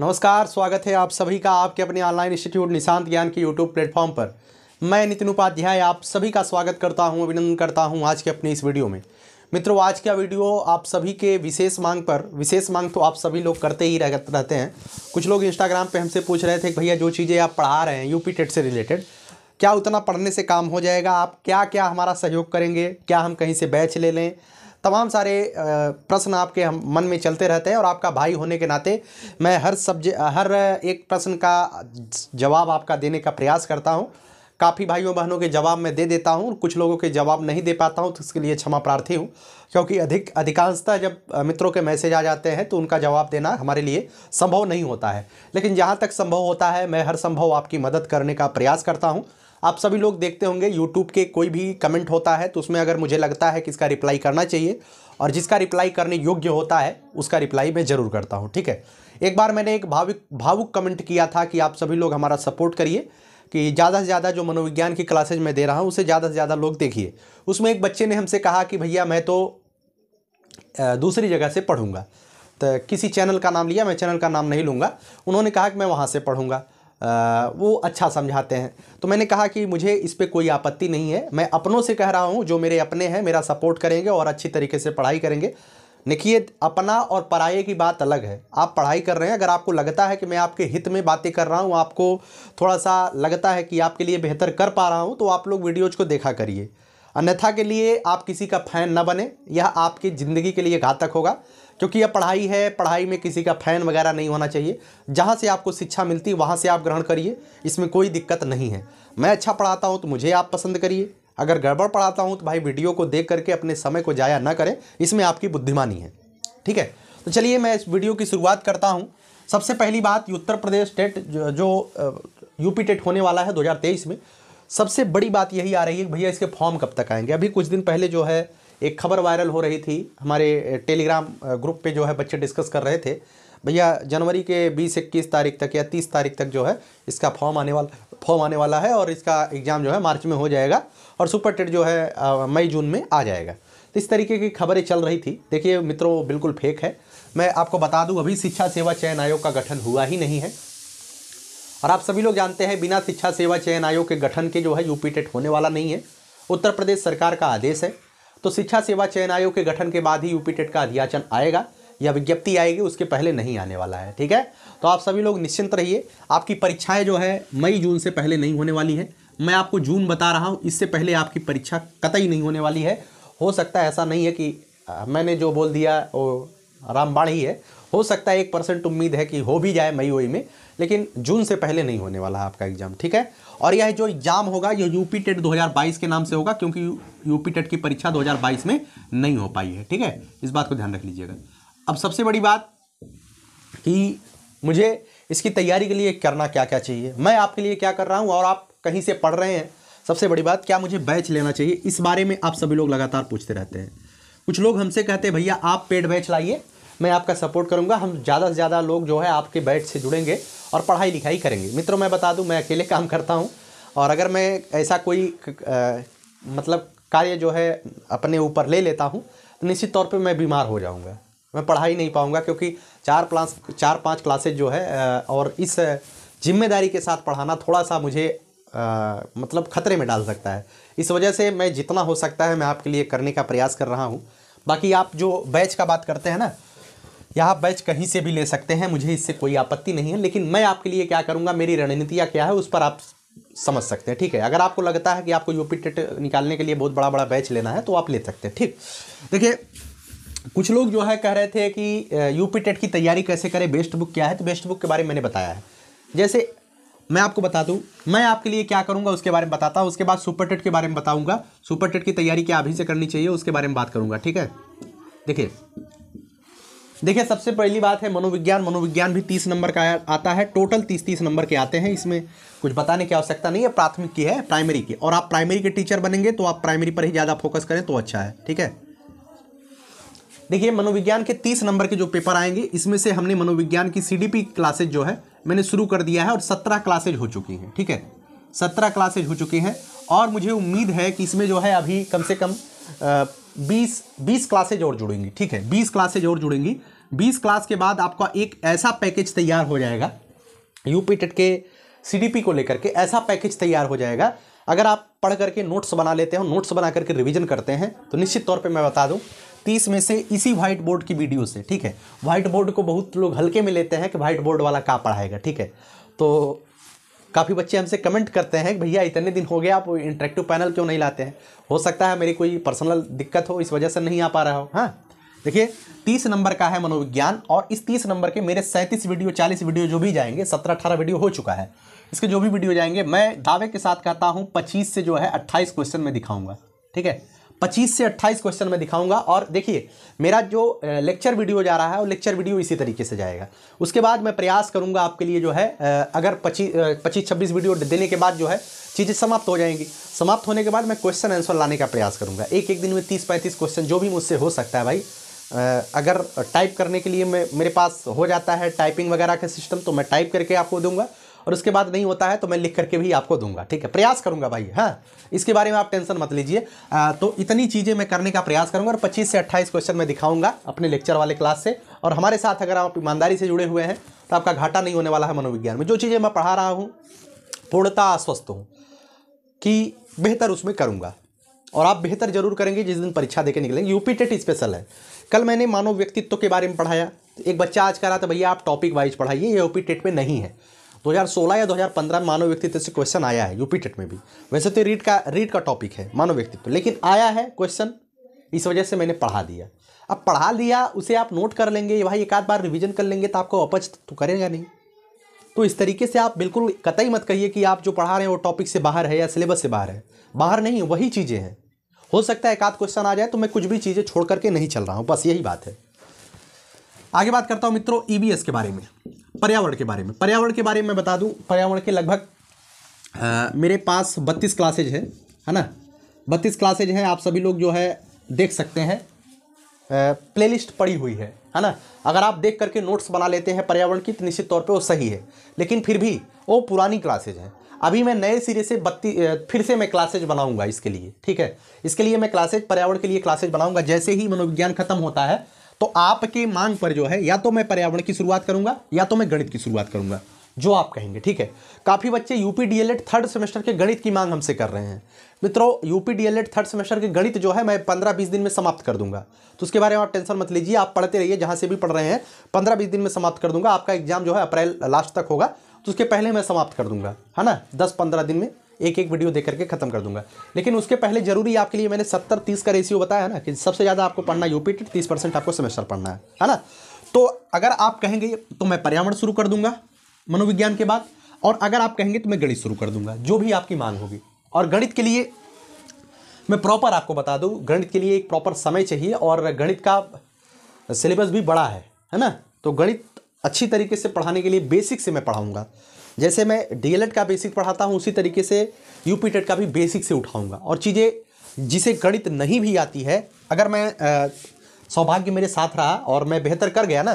नमस्कार स्वागत है आप सभी का आपके अपने ऑनलाइन इंस्टीट्यूट निशांत ज्ञान के यूट्यूब प्लेटफॉर्म पर मैं नितिन उपाध्याय आप सभी का स्वागत करता हूं अभिनंदन करता हूं आज के अपने इस वीडियो में मित्रों आज का वीडियो आप सभी के विशेष मांग पर विशेष मांग तो आप सभी लोग करते ही रहते हैं कुछ लोग इंस्टाग्राम पर हमसे पूछ रहे थे भैया जो चीज़ें आप पढ़ा रहे हैं यूपी टेट से रिलेटेड क्या उतना पढ़ने से काम हो जाएगा आप क्या क्या हमारा सहयोग करेंगे क्या हम कहीं से बैच ले लें तमाम सारे प्रश्न आपके हम मन में चलते रहते हैं और आपका भाई होने के नाते मैं हर सब्जे हर एक प्रश्न का जवाब आपका देने का प्रयास करता हूँ काफ़ी भाइयों बहनों के जवाब मैं दे देता हूँ कुछ लोगों के जवाब नहीं दे पाता हूँ तो इसके लिए क्षमा प्रार्थी हूँ क्योंकि अधिक अधिकांशतः जब मित्रों के मैसेज आ जाते हैं तो उनका जवाब देना हमारे लिए संभव नहीं होता है लेकिन जहाँ तक संभव होता है मैं हर संभव आपकी मदद करने का प्रयास करता हूँ आप सभी लोग देखते होंगे यूट्यूब के कोई भी कमेंट होता है तो उसमें अगर मुझे लगता है कि इसका रिप्लाई करना चाहिए और जिसका रिप्लाई करने योग्य होता है उसका रिप्लाई मैं ज़रूर करता हूँ ठीक है एक बार मैंने एक भाविक भावुक कमेंट किया था कि आप सभी लोग हमारा सपोर्ट करिए कि ज़्यादा से ज़्यादा जो मनोविज्ञान की क्लासेज मैं दे रहा हूँ उसे ज़्यादा से ज़्यादा लोग देखिए उसमें एक बच्चे ने हमसे कहा कि भैया मैं तो दूसरी जगह से पढ़ूँगा तो किसी चैनल का नाम लिया मैं चैनल का नाम नहीं लूँगा उन्होंने कहा कि मैं वहाँ से पढ़ूँगा आ, वो अच्छा समझाते हैं तो मैंने कहा कि मुझे इस पर कोई आपत्ति नहीं है मैं अपनों से कह रहा हूँ जो मेरे अपने हैं मेरा सपोर्ट करेंगे और अच्छी तरीके से पढ़ाई करेंगे देखिए अपना और पराये की बात अलग है आप पढ़ाई कर रहे हैं अगर आपको लगता है कि मैं आपके हित में बातें कर रहा हूँ आपको थोड़ा सा लगता है कि आपके लिए बेहतर कर पा रहा हूँ तो आप लोग वीडियोज़ को देखा करिए अन्यथा के लिए आप किसी का फैन न बने यह आपकी ज़िंदगी के लिए घातक होगा क्योंकि यह पढ़ाई है पढ़ाई में किसी का फैन वगैरह नहीं होना चाहिए जहाँ से आपको शिक्षा मिलती वहाँ से आप ग्रहण करिए इसमें कोई दिक्कत नहीं है मैं अच्छा पढ़ाता हूँ तो मुझे आप पसंद करिए अगर गड़बड़ पढ़ाता हूँ तो भाई वीडियो को देख करके अपने समय को जाया ना करें इसमें आपकी बुद्धिमानी है ठीक है तो चलिए मैं इस वीडियो की शुरुआत करता हूँ सबसे पहली बात उत्तर प्रदेश टेट जो यूपी टेट होने वाला है 2023 में सबसे बड़ी बात यही आ रही है भैया इसके फॉर्म कब तक आएंगे अभी कुछ दिन पहले जो है एक खबर वायरल हो रही थी हमारे टेलीग्राम ग्रुप पे जो है बच्चे डिस्कस कर रहे थे भैया जनवरी के बीस इक्कीस तारीख तक या तीस तारीख तक जो है इसका फॉर्म आने वाला फॉर्म आने वाला है और इसका एग्ज़ाम जो है मार्च में हो जाएगा और सुपर टेट जो है मई जून में आ जाएगा तो इस तरीके की खबरें चल रही थी देखिए मित्रों बिल्कुल फेक है मैं आपको बता दूं अभी शिक्षा सेवा चयन आयोग का गठन हुआ ही नहीं है और आप सभी लोग जानते हैं बिना शिक्षा सेवा चयन आयोग के गठन के जो है यूपी टेट होने वाला नहीं है उत्तर प्रदेश सरकार का आदेश है तो शिक्षा सेवा चयन आयोग के गठन के बाद ही यूपी टेट का अध्याचन आएगा या विज्ञप्ति आएगी उसके पहले नहीं आने वाला है ठीक है तो आप सभी लोग निश्चिंत रहिए आपकी परीक्षाएं जो है मई जून से पहले नहीं होने वाली है मैं आपको जून बता रहा हूँ इससे पहले आपकी परीक्षा कतई नहीं होने वाली है हो सकता है ऐसा नहीं है कि मैंने जो बोल दिया वो रामबाण ही है हो सकता है एक परसेंट उम्मीद है कि हो भी जाए मई वही में लेकिन जून से पहले नहीं होने वाला है आपका एग्जाम ठीक है और यह जो एग्जाम होगा यह यूपी टेट 2022 के नाम से होगा क्योंकि यूपी टेट की परीक्षा 2022 में नहीं हो पाई है ठीक है इस बात को ध्यान रख लीजिएगा अब सबसे बड़ी बात कि मुझे इसकी तैयारी के लिए करना क्या क्या चाहिए मैं आपके लिए क्या कर रहा हूँ और आप कहीं से पढ़ रहे हैं सबसे बड़ी बात क्या मुझे बैच लेना चाहिए इस बारे में आप सभी लोग लगातार पूछते रहते हैं कुछ लोग हमसे कहते हैं भैया आप पेड बैच लाइए मैं आपका सपोर्ट करूँगा हम ज़्यादा से ज़्यादा लोग जो है आपके बैच से जुड़ेंगे और पढ़ाई लिखाई करेंगे मित्रों मैं बता दूँ मैं अकेले काम करता हूँ और अगर मैं ऐसा कोई आ, मतलब कार्य जो है अपने ऊपर ले लेता हूँ तो निश्चित तौर पर मैं बीमार हो जाऊँगा मैं पढ़ा ही नहीं पाऊँगा क्योंकि चार प्लास चार पाँच क्लासेज जो है और इस जिम्मेदारी के साथ पढ़ाना थोड़ा सा मुझे आ, मतलब ख़तरे में डाल सकता है इस वजह से मैं जितना हो सकता है मैं आपके लिए करने का प्रयास कर रहा हूँ बाकी आप जो बैच का बात करते हैं ना या आप बैच कहीं से भी ले सकते हैं मुझे इससे कोई आपत्ति नहीं है लेकिन मैं आपके लिए क्या करूँगा मेरी रणनीतियाँ क्या है उस पर आप समझ सकते हैं ठीक है अगर आपको लगता है कि आपको यूपी टेट निकालने के लिए बहुत बड़ा बड़ा बैच लेना है तो आप ले सकते हैं ठीक देखिए कुछ लोग जो है कह रहे थे कि यूपी टेट की तैयारी कैसे करें बेस्ट बुक क्या है तो बेस्ट बुक के बारे में मैंने बताया है जैसे मैं आपको बता दूं मैं आपके लिए क्या करूंगा उसके बारे में बताता हूँ उसके बाद सुपर टेट के बारे में बताऊंगा सुपर टेट की तैयारी क्या अभी से करनी चाहिए उसके बारे में बात करूंगा ठीक है देखिए देखिए सबसे पहली बात है मनोविज्ञान मनोविज्ञान भी तीस नंबर का आता है टोटल तीस तीस नंबर के आते हैं इसमें कुछ बताने की आवश्यकता नहीं है प्राथमिक की है प्राइमरी की और आप प्राइमरी के टीचर बनेंगे तो आप प्राइमरी पर ही ज़्यादा फोकस करें तो अच्छा है ठीक है देखिए मनोविज्ञान के तीस नंबर के जो पेपर आएंगे इसमें से हमने मनोविज्ञान की सी क्लासेज जो है मैंने शुरू कर दिया है और सत्रह क्लासेज हो चुकी हैं ठीक है सत्रह क्लासेज हो चुकी हैं और मुझे उम्मीद है कि इसमें जो है अभी कम से कम बीस बीस क्लासेज और जुड़ेंगी ठीक है बीस क्लासेज और जुड़ेंगी बीस क्लास के बाद आपका एक ऐसा पैकेज तैयार हो जाएगा यूपी टेट के सीडीपी को लेकर के ऐसा पैकेज तैयार हो जाएगा अगर आप पढ़ करके नोट्स बना लेते हैं नोट्स बना करके रिवीजन करते हैं तो निश्चित तौर पे मैं बता दूं तीस में से इसी व्हाइट बोर्ड की वीडियो से ठीक है व्हाइट बोर्ड को बहुत लोग हल्के में लेते हैं कि व्हाइट बोर्ड वाला का पढ़ाएगा ठीक है तो काफ़ी बच्चे हमसे कमेंट करते हैं भैया इतने दिन हो गए आप इंटरेक्टिव पैनल क्यों नहीं लाते हैं हो सकता है मेरी कोई पर्सनल दिक्कत हो इस वजह से नहीं आ पा रहा हो हाँ देखिए तीस नंबर का है मनोविज्ञान और इस तीस नंबर के मेरे सैंतीस वीडियो चालीस वीडियो जो भी जाएंगे सत्रह अठारह वीडियो हो चुका है इसके जो भी वीडियो जाएंगे मैं दावे के साथ कहता हूँ पच्चीस से जो है अट्ठाईस क्वेश्चन में दिखाऊंगा ठीक है पच्चीस से अट्ठाईस क्वेश्चन में दिखाऊंगा और देखिए मेरा जो लेक्चर वीडियो जा रहा है वो लेक्चर वीडियो इसी तरीके से जाएगा उसके बाद मैं प्रयास करूंगा आपके लिए जो है अगर पच्चीस पच्चीस छब्बीस वीडियो देने के बाद जो है चीज़ें समाप्त हो जाएंगी समाप्त होने के बाद मैं क्वेश्चन आंसर लाने का प्रयास करूंगा एक एक दिन में तीस पैंतीस क्वेश्चन जो भी मुझसे हो सकता है भाई अगर टाइप करने के लिए मैं मेरे पास हो जाता है टाइपिंग वगैरह का सिस्टम तो मैं टाइप करके आपको दूंगा और उसके बाद नहीं होता है तो मैं लिख करके भी आपको दूंगा ठीक है प्रयास करूंगा भाई हाँ इसके बारे में आप टेंशन मत लीजिए तो इतनी चीज़ें मैं करने का प्रयास करूंगा और 25 से 28 क्वेश्चन मैं दिखाऊंगा अपने लेक्चर वाले क्लास से और हमारे साथ अगर आप ईमानदारी से जुड़े हुए हैं तो आपका घाटा नहीं होने वाला है मनोविज्ञान में जो चीज़ें मैं पढ़ा रहा हूँ पूर्णता आश्वस्त हूँ कि बेहतर उसमें करूँगा और आप बेहतर जरूर करेंगे जिस दिन परीक्षा देकर निकलेंगे यूपी टेट स्पेशल है कल मैंने मानव व्यक्तित्व के बारे में पढ़ाया एक बच्चा आज कह रहा था भैया आप टॉपिक वाइज पढ़ाइए ये यूपी टेट में नहीं है 2016 या 2015 में मानव व्यक्तित्व से क्वेश्चन आया है यूपी टेट में भी वैसे तो रीड का रीड का टॉपिक है मानव व्यक्तित्व लेकिन आया है क्वेश्चन इस वजह से मैंने पढ़ा दिया अब पढ़ा लिया उसे आप नोट कर लेंगे भाई एक आध बार रिविजन कर लेंगे तो आपको अपच तो करेगा नहीं तो इस तरीके से आप बिल्कुल कतई मत कहिए कि आप जो पढ़ा रहे हैं वो टॉपिक से बाहर है या सिलेबस से बाहर है बाहर नहीं वही चीज़ें हैं हो सकता है एक आध क्वेश्चन आ जाए तो मैं कुछ भी चीज़ें छोड़ करके नहीं चल रहा हूँ बस यही बात है आगे बात करता हूँ मित्रों ईबीएस e के बारे में पर्यावरण के बारे में पर्यावरण के बारे में बता दूँ पर्यावरण के लगभग मेरे पास बत्तीस क्लासेज है है ना बत्तीस क्लासेज हैं आप सभी लोग जो है देख सकते हैं प्लेलिस्ट पड़ी हुई है है ना अगर आप देख करके नोट्स बना लेते हैं पर्यावरण की तो निश्चित तौर पे वो सही है लेकिन फिर भी वो पुरानी क्लासेज हैं अभी मैं नए सिरे से बत्ती फिर से मैं क्लासेज बनाऊंगा इसके लिए ठीक है इसके लिए मैं क्लासेज पर्यावरण के लिए क्लासेज बनाऊंगा जैसे ही मनोविज्ञान खत्म होता है तो आपके मांग पर जो है या तो मैं पर्यावरण की शुरुआत करूंगा या तो मैं गणित की शुरुआत करूंगा जो आप कहेंगे ठीक है काफ़ी बच्चे यूपी डीएलएड थर्ड सेमेस्टर के गणित की मांग हमसे कर रहे हैं मित्रों यूपी डीएलएड थर्ड सेमेस्टर के गणित जो है मैं पंद्रह बीस दिन में समाप्त कर दूंगा तो उसके बारे में आप टेंशन मत लीजिए आप पढ़ते रहिए जहां से भी पढ़ रहे हैं पंद्रह बीस दिन में समाप्त कर दूंगा आपका एग्जाम जो है अप्रैल लास्ट तक होगा तो उसके पहले मैं समाप्त कर दूंगा है ना दस पंद्रह दिन में एक एक वीडियो देख करके खत्म कर दूंगा लेकिन उसके पहले जरूरी आपके लिए मैंने सत्तर तीस का रेशियो बताया ना कि सबसे ज़्यादा आपको पढ़ना यूपी टेट तीस परसेंट आपको सेमेस्टर पढ़ना है है ना तो अगर आप कहेंगे तो मैं पर्यावरण शुरू कर दूंगा मनोविज्ञान के बाद और अगर आप कहेंगे तो मैं गणित शुरू कर दूंगा जो भी आपकी मांग होगी और गणित के लिए मैं प्रॉपर आपको बता दूँ गणित के लिए एक प्रॉपर समय चाहिए और गणित का सिलेबस भी बड़ा है है ना तो गणित अच्छी तरीके से पढ़ाने के लिए बेसिक से मैं पढ़ाऊँगा जैसे मैं डीएलएड का बेसिक पढ़ाता हूँ उसी तरीके से यू e का भी बेसिक से उठाऊँगा और चीज़ें जिसे गणित नहीं भी आती है अगर मैं सौभाग्य मेरे साथ रहा और मैं बेहतर कर गया ना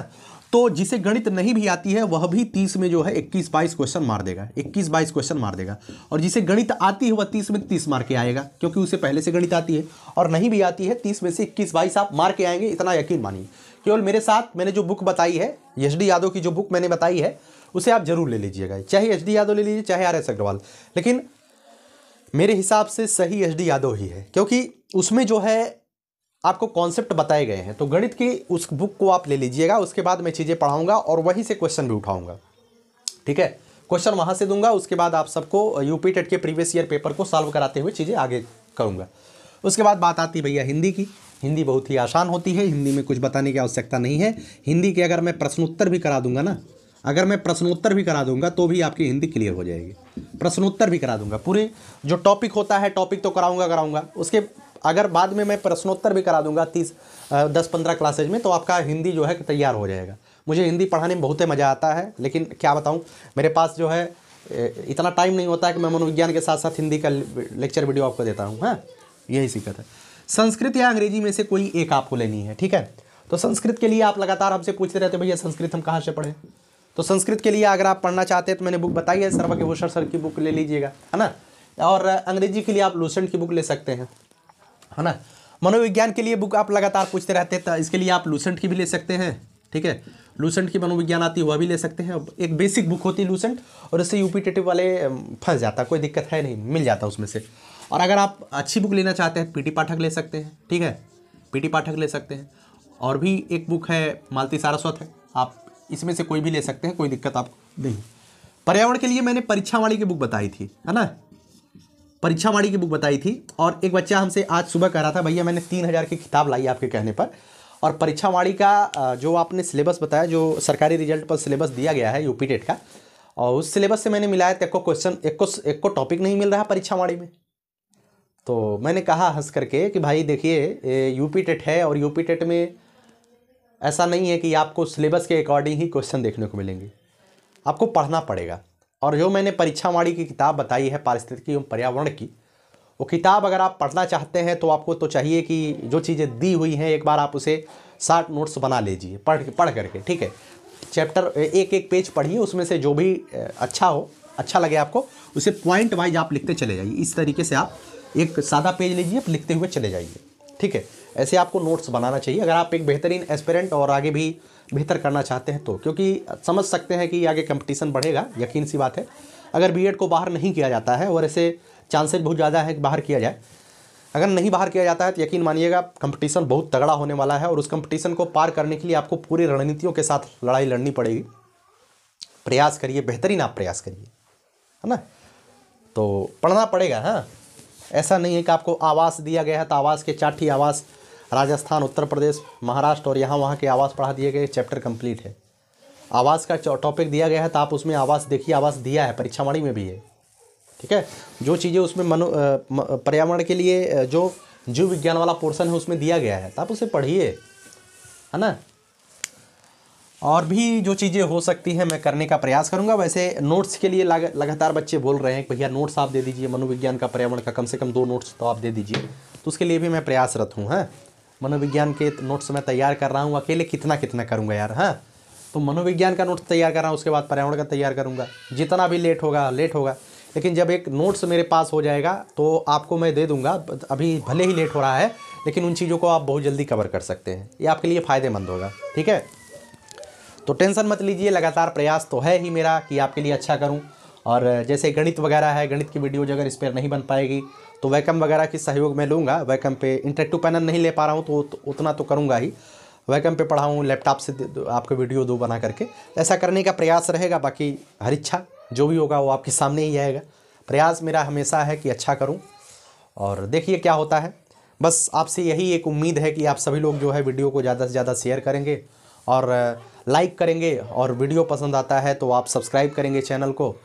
तो जिसे गणित नहीं भी आती है वह भी तीस में जो है इक्कीस बाईस क्वेश्चन मार देगा इक्कीस बाईस क्वेश्चन मार देगा और जिसे गणित आती है वह तीस में तीस मार के आएगा क्योंकि उसे पहले से गणित आती है और नहीं भी आती है तीस में से इक्कीस बाईस आप मार के आएंगे इतना यकीन मानिए केवल मेरे साथ मैंने जो बुक बताई है एच डी यादव की जो बुक मैंने बताई है उसे आप जरूर ले लीजिएगा चाहे एच डी यादव ले लीजिए चाहे आर एस अग्रवाल लेकिन मेरे हिसाब से सही एच डी यादव ही है क्योंकि उसमें जो है आपको कॉन्सेप्ट बताए गए हैं तो गणित की उस बुक को आप ले लीजिएगा उसके बाद मैं चीज़ें पढ़ाऊँगा और वहीं से क्वेश्चन भी उठाऊँगा ठीक है क्वेश्चन वहाँ से दूंगा उसके बाद आप सबको यूपी uh, टेट के प्रीवियस ईयर पेपर को सॉल्व कराते हुए चीज़ें आगे करूँगा उसके बाद बात आती भैया हिंदी की हिंदी बहुत ही आसान होती है हिंदी में कुछ बताने की आवश्यकता नहीं है हिंदी के अगर मैं प्रश्नोत्तर भी करा दूंगा ना अगर मैं प्रश्नोत्तर भी करा दूंगा तो भी आपकी हिंदी क्लियर हो जाएगी प्रश्नोत्तर भी करा दूंगा पूरे जो टॉपिक होता है टॉपिक तो कराऊंगा कराऊंगा उसके अगर बाद में मैं प्रश्नोत्तर भी करा दूंगा तीस दस पंद्रह क्लासेज में तो आपका हिंदी जो है तैयार हो जाएगा मुझे हिंदी पढ़ाने में बहुत ही मज़ा आता है लेकिन क्या बताऊँ मेरे पास जो है इतना टाइम नहीं होता है कि मैं मनोविज्ञान के साथ साथ हिंदी का लेक्चर वीडियो आपको देता हूँ हाँ यही सीखा था संस्कृत या अंग्रेजी में से कोई एक आपको लेनी है ठीक है तो संस्कृत के लिए आप लगातार हमसे पूछते रहते भैया संस्कृत हम कहाँ से पढ़ें तो संस्कृत के लिए अगर आप पढ़ना चाहते हैं तो मैंने बुक बताई है सर्वा के भूषण सर की बुक ले लीजिएगा है ना और अंग्रेजी के लिए आप लूसेंट की बुक ले सकते हैं है ना मनोविज्ञान के लिए बुक आप लगातार पूछते रहते हैं तो इसके लिए आप लूसेंट की भी ले सकते हैं ठीक है लूसेंट की मनोविज्ञान आती है वह भी ले सकते हैं एक बेसिक बुक होती है लूसेंट और इससे यूपीटेटिव वाले फंस जाता कोई दिक्कत है नहीं मिल जाता उसमें से और अगर आप अच्छी बुक लेना चाहते हैं पीटी पाठक ले सकते हैं ठीक है पीटी पाठक ले सकते हैं और भी एक बुक है मालती सारस्वत है आप इसमें से कोई भी ले सकते हैं कोई दिक्कत आपको नहीं पर्यावरण के लिए मैंने परीक्षावाणी की बुक बताई थी है ना परीक्षावाणी की बुक बताई थी और एक बच्चा हमसे आज सुबह कह रहा था भैया मैंने तीन हज़ार की किताब लाई आपके कहने पर और परीक्षावाणी का जो आपने सिलेबस बताया जो सरकारी रिजल्ट पर सिलेबस दिया गया है यूपी टेट का और उस सिलेबस से मैंने मिलाया तो एक क्वेश्चन एक को एक को टॉपिक नहीं मिल रहा है परीक्षावाणी में तो मैंने कहा हंस करके कि भाई देखिए यूपी टेट है और यूपी टेट में ऐसा नहीं है कि आपको सिलेबस के अकॉर्डिंग ही क्वेश्चन देखने को मिलेंगे आपको पढ़ना पड़ेगा और जो मैंने परीक्षा वाणी की किताब बताई है पारिस्थितिकी एवं पर्यावरण की वो किताब अगर आप पढ़ना चाहते हैं तो आपको तो चाहिए कि जो चीज़ें दी हुई हैं एक बार आप उसे शार्ट नोट्स बना लीजिए पढ़ पढ़ करके ठीक है चैप्टर एक एक पेज पढ़िए उसमें से जो भी अच्छा हो अच्छा लगे आपको उसे पॉइंट वाइज आप लिखते चले जाइए इस तरीके से आप एक सादा पेज लीजिए आप लिखते हुए चले जाइए ठीक है ऐसे आपको नोट्स बनाना चाहिए अगर आप एक बेहतरीन एस्पेरेंट और आगे भी बेहतर करना चाहते हैं तो क्योंकि समझ सकते हैं कि आगे कंपटीशन बढ़ेगा यकीन सी बात है अगर बीएड को बाहर नहीं किया जाता है और ऐसे चांसेस बहुत ज़्यादा है कि बाहर किया जाए अगर नहीं बाहर किया जाता है तो यकीन मानिएगा कंपटीशन बहुत तगड़ा होने वाला है और उस कंपटीशन को पार करने के लिए आपको पूरी रणनीतियों के साथ लड़ाई लड़नी पड़ेगी प्रयास करिए बेहतरीन आप प्रयास करिए है ना तो पढ़ना पड़ेगा हाँ ऐसा नहीं है कि आपको आवास दिया गया है तो आवास के चाठी आवास राजस्थान उत्तर प्रदेश महाराष्ट्र और यहाँ वहाँ के आवास पढ़ा दिए गए चैप्टर कंप्लीट है आवास का टॉपिक दिया गया है तो आप उसमें आवास देखिए आवास दिया है परीक्षावाणी में भी है ठीक है जो चीज़ें उसमें मनो पर्यावरण के लिए जो जीव विज्ञान वाला पोर्शन है उसमें दिया गया है तो आप उसे पढ़िए है ना और भी जो चीज़ें हो सकती हैं मैं करने का प्रयास करूंगा वैसे नोट्स के लिए लग, लगातार बच्चे बोल रहे हैं भैया नोट्स आप दे दीजिए मनोविज्ञान का पर्यावरण का कम से कम दो नोट्स तो आप दे दीजिए तो उसके लिए भी मैं प्रयासरत हूँ हाँ मनोविज्ञान के नोट्स मैं तैयार कर रहा हूँ अकेले कितना कितना करूँगा यार हाँ तो मनोविज्ञान का नोट्स तैयार कर रहा हूँ उसके बाद पर्यावरण का तैयार करूँगा जितना भी लेट होगा लेट होगा लेकिन जब एक नोट्स मेरे पास हो जाएगा तो आपको मैं दे दूँगा अभी भले ही लेट हो रहा है लेकिन उन चीज़ों को आप बहुत जल्दी कवर कर सकते हैं ये आपके लिए फ़ायदेमंद होगा ठीक है तो टेंशन मत लीजिए लगातार प्रयास तो है ही मेरा कि आपके लिए अच्छा करूँ और जैसे गणित वगैरह है गणित की वीडियोज अगर इस पर नहीं बन पाएगी तो वैकम वगैरह की सहयोग मैं लूँगा वैकम पे इंटरेक्टिव पैनल नहीं ले पा रहा हूँ तो उतना तो करूँगा ही वैकम पे पढ़ाऊँ लैपटॉप से आपको वीडियो दो बना करके ऐसा करने का प्रयास रहेगा बाकी हर इच्छा जो भी होगा वो आपके सामने ही आएगा प्रयास मेरा हमेशा है कि अच्छा करूँ और देखिए क्या होता है बस आपसे यही एक उम्मीद है कि आप सभी लोग जो है वीडियो को ज़्यादा से ज़्यादा शेयर करेंगे और लाइक करेंगे और वीडियो पसंद आता है तो आप सब्सक्राइब करेंगे चैनल को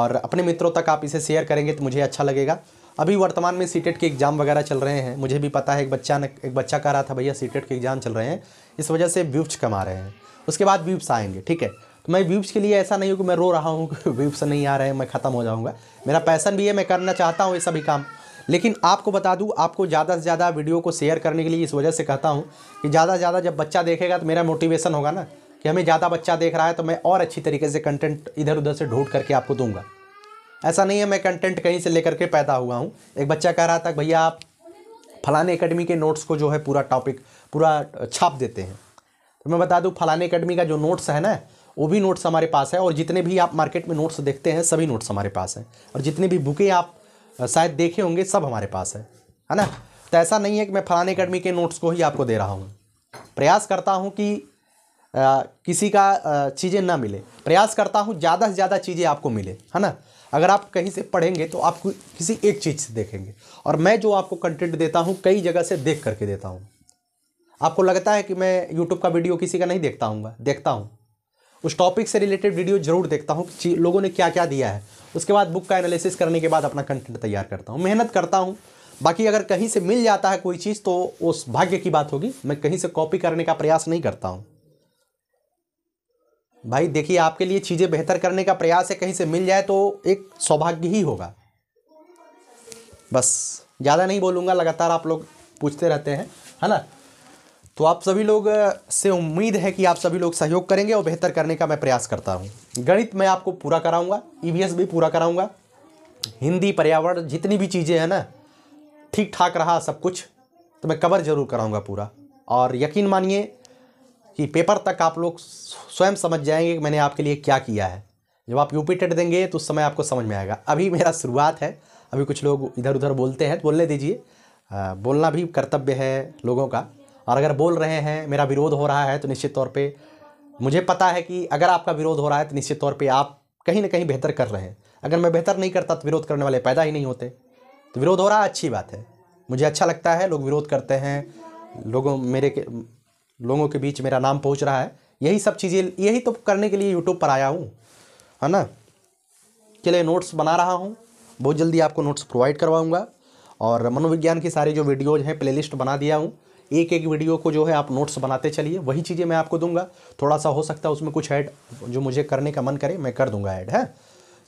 और अपने मित्रों तक आप इसे शेयर करेंगे तो मुझे अच्छा लगेगा अभी वर्तमान में सीटेट e के एग्ज़ाम वगैरह चल रहे हैं मुझे भी पता है एक बच्चा ने एक बच्चा कह रहा था भैया सीटेट e के एग्ज़ाम चल रहे हैं इस वजह से व्यूप्स कमा रहे हैं उसके बाद व्यूप्स आएंगे ठीक है तो मैं व्यूप्स के लिए ऐसा नहीं हूँ कि मैं रो रहा हूँ कि नहीं आ रहे हैं मैं ख़त्म हो जाऊँगा मेरा पैसन भी है मैं करना चाहता हूँ ये सभी काम लेकिन आपको बता दूँ आपको ज़्यादा से ज़्यादा वीडियो को शेयर करने के लिए इस वजह से कहता हूँ कि ज़्यादा से ज़्यादा जब बच्चा देखेगा तो मेरा मोटिवेशन होगा ना कि हमें ज़्यादा बच्चा देख रहा है तो मैं और अच्छी तरीके से कंटेंट इधर उधर से ढूंढ करके आपको दूंगा ऐसा नहीं है मैं कंटेंट कहीं से लेकर के पैदा हुआ हूँ एक बच्चा कह रहा था भैया आप फलाने अकेडमी के नोट्स को जो है पूरा टॉपिक पूरा छाप देते हैं तो मैं बता दूँ फलाने अकेडमी का जो नोट्स है ना वो भी नोट्स हमारे पास है और जितने भी आप मार्केट में नोट्स देखते हैं सभी नोट्स हमारे पास हैं और जितने भी बुकें आप शायद देखे होंगे सब हमारे पास है है ना तो ऐसा नहीं है कि मैं फलाने अकेडमी के नोट्स को ही आपको दे रहा हूँ प्रयास करता हूँ कि आ, किसी का चीज़ें ना मिले प्रयास करता हूँ ज़्यादा से ज़्यादा चीज़ें आपको मिले है ना अगर आप कहीं से पढ़ेंगे तो आप किसी एक चीज़ से देखेंगे और मैं जो आपको कंटेंट देता हूँ कई जगह से देख करके देता हूँ आपको लगता है कि मैं यूट्यूब का वीडियो किसी का नहीं देखता हूँ देखता हूँ उस टॉपिक से रिलेटेड वीडियो ज़रूर देखता हूँ लोगों ने क्या क्या दिया है उसके बाद बुक का एनालिसिस करने के बाद अपना कंटेंट तैयार करता हूँ मेहनत करता हूँ बाकी अगर कहीं से मिल जाता है कोई चीज़ तो उस भाग्य की बात होगी मैं कहीं से कॉपी करने का प्रयास नहीं करता हूँ भाई देखिए आपके लिए चीज़ें बेहतर करने का प्रयास है कहीं से मिल जाए तो एक सौभाग्य ही होगा बस ज़्यादा नहीं बोलूँगा लगातार आप लोग पूछते रहते हैं है ना तो आप सभी लोग से उम्मीद है कि आप सभी लोग सहयोग करेंगे और बेहतर करने का मैं प्रयास करता हूँ गणित मैं आपको पूरा कराऊंगा ई e भी पूरा कराऊंगा हिंदी पर्यावरण जितनी भी चीज़ें हैं ना ठीक ठाक रहा सब कुछ तो मैं कवर ज़रूर कराऊंगा पूरा और यकीन मानिए कि पेपर तक आप लोग स्वयं समझ जाएंगे कि मैंने आपके लिए क्या किया है जब आप यूपी टेट देंगे तो उस समय आपको समझ में आएगा अभी मेरा शुरुआत है अभी कुछ लोग इधर उधर बोलते हैं तो बोलने दीजिए बोलना भी कर्तव्य है लोगों का और अगर बोल रहे हैं मेरा विरोध हो रहा है तो निश्चित तौर पर मुझे पता है कि अगर आपका विरोध हो रहा है तो निश्चित तौर पर आप कहीं ना कहीं बेहतर कर रहे हैं अगर मैं बेहतर नहीं करता तो विरोध करने वाले पैदा ही नहीं होते तो विरोध हो रहा है अच्छी बात है मुझे अच्छा लगता है लोग विरोध करते हैं लोगों मेरे के लोगों के बीच मेरा नाम पहुंच रहा है यही सब चीज़ें यही तो करने के लिए यूट्यूब पर आया हूँ है ना के लिए नोट्स बना रहा हूँ बहुत जल्दी आपको नोट्स प्रोवाइड करवाऊँगा और मनोविज्ञान की सारी जो वीडियोज़ हैं प्ले बना दिया हूँ एक एक वीडियो को जो है आप नोट्स बनाते चलिए वही चीज़ें मैं आपको दूंगा थोड़ा सा हो सकता है उसमें कुछ ऐड जो मुझे करने का मन करे मैं कर दूंगा ऐड है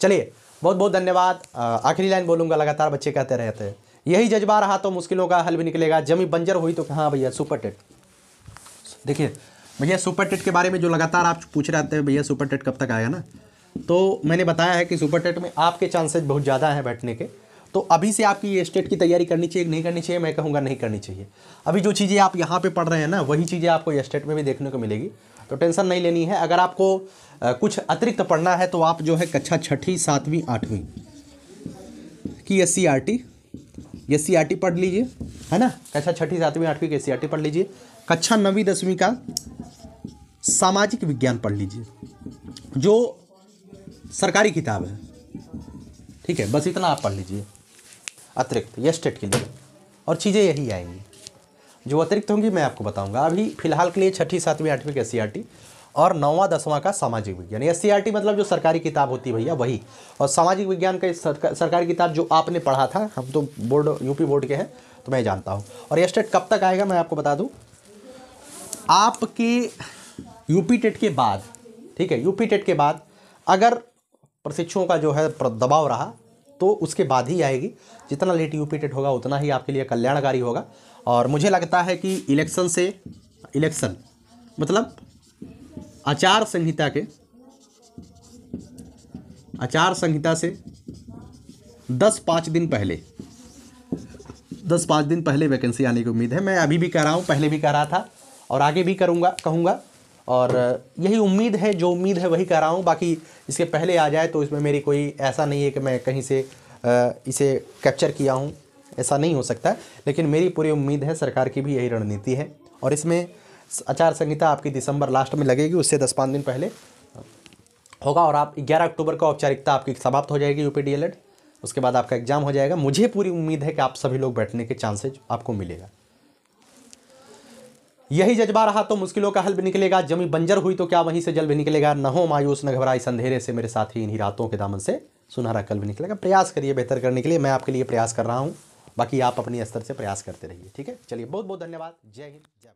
चलिए बहुत बहुत धन्यवाद आखिरी लाइन बोलूँगा लगातार बच्चे कहते रहते हैं यही जज्बा रहा तो मुश्किलों का हल भी निकलेगा जमी बंजर हुई तो कहाँ भैया सुपर टेट देखिए भैया सुपर टेट के बारे में जो लगातार आप पूछ रहे थे भैया सुपर टेट कब तक आएगा ना तो मैंने बताया है कि सुपर टेट में आपके चांसेस बहुत ज़्यादा हैं बैठने के तो अभी से आपकी ये स्टेट की तैयारी करनी चाहिए नहीं करनी चाहिए मैं कहूँगा नहीं करनी चाहिए अभी जो चीज़ें आप यहाँ पर पढ़ रहे हैं ना वही चीज़ें आपको स्टेट में भी देखने को मिलेगी तो टेंशन नहीं लेनी है अगर आपको कुछ अतिरिक्त पढ़ना है तो आप जो है कक्षा छठी सातवीं आठवीं की S C R T S C R T पढ़ लीजिए है ना कक्षा छठी सातवीं आठवीं की एस सी आर टी पढ़ लीजिए कक्षा नवी दसवीं का सामाजिक विज्ञान पढ़ लीजिए जो सरकारी किताब है ठीक है बस इतना आप पढ़ लीजिए अतिरिक्त यह स्टेट के लिए और चीज़ें यही आएंगी जो अतिरिक्त होंगी मैं आपको बताऊंगा अभी फिलहाल के लिए छठी सातवीं आठवीं का सी e और नौवा दसवां का सामाजिक विज्ञान एस सी e मतलब जो सरकारी किताब होती है भैया वही और सामाजिक विज्ञान का सरकारी किताब जो आपने पढ़ा था हम तो बोर्ड यूपी बोर्ड के हैं तो मैं जानता हूँ और ये स्टेट कब तक आएगा मैं आपको बता दूँ आपके यूपी टेट के बाद ठीक है यूपी टेट के बाद अगर प्रशिक्षुओं का जो है दबाव रहा तो उसके बाद ही आएगी जितना लेट यूपी टेट होगा उतना ही आपके लिए कल्याणकारी होगा और मुझे लगता है कि इलेक्शन से इलेक्शन मतलब आचार संहिता के आचार संहिता से दस पाँच दिन पहले दस पाँच दिन पहले वैकेंसी आने की उम्मीद है मैं अभी भी कह रहा हूँ पहले भी कह रहा था और आगे भी करूँगा कहूँगा और यही उम्मीद है जो उम्मीद है वही कर रहा हूँ बाकी इसके पहले आ जाए तो इसमें मेरी कोई ऐसा नहीं है कि मैं कहीं से इसे कैप्चर किया हूँ ऐसा नहीं हो सकता लेकिन मेरी पूरी उम्मीद है सरकार की भी यही रणनीति है और इसमें आचार संहिता आपकी दिसंबर लास्ट में लगेगी उससे दस पाँच दिन पहले होगा और आप 11 अक्टूबर को औपचारिकता आपकी समाप्त हो जाएगी यूपी डीएलएड उसके बाद आपका एग्ज़ाम हो जाएगा मुझे पूरी उम्मीद है कि आप सभी लोग बैठने के चांसेज आपको मिलेगा यही जज्बा रहा तो मुश्किलों का हल भी निकलेगा जमी बंजर हुई तो क्या वहीं से जल भी निकलेगा न हो मायूस न घबराई संधेरे से मेरे साथ ही इन्हीं रातों के दामन से सुनहरा कल भी निकलेगा प्रयास करिए बेहतर करने के लिए मैं आपके लिए प्रयास कर रहा हूँ बाकी आप अपने स्तर से प्रयास करते रहिए ठीक है चलिए बहुत बहुत धन्यवाद जय हिंद जय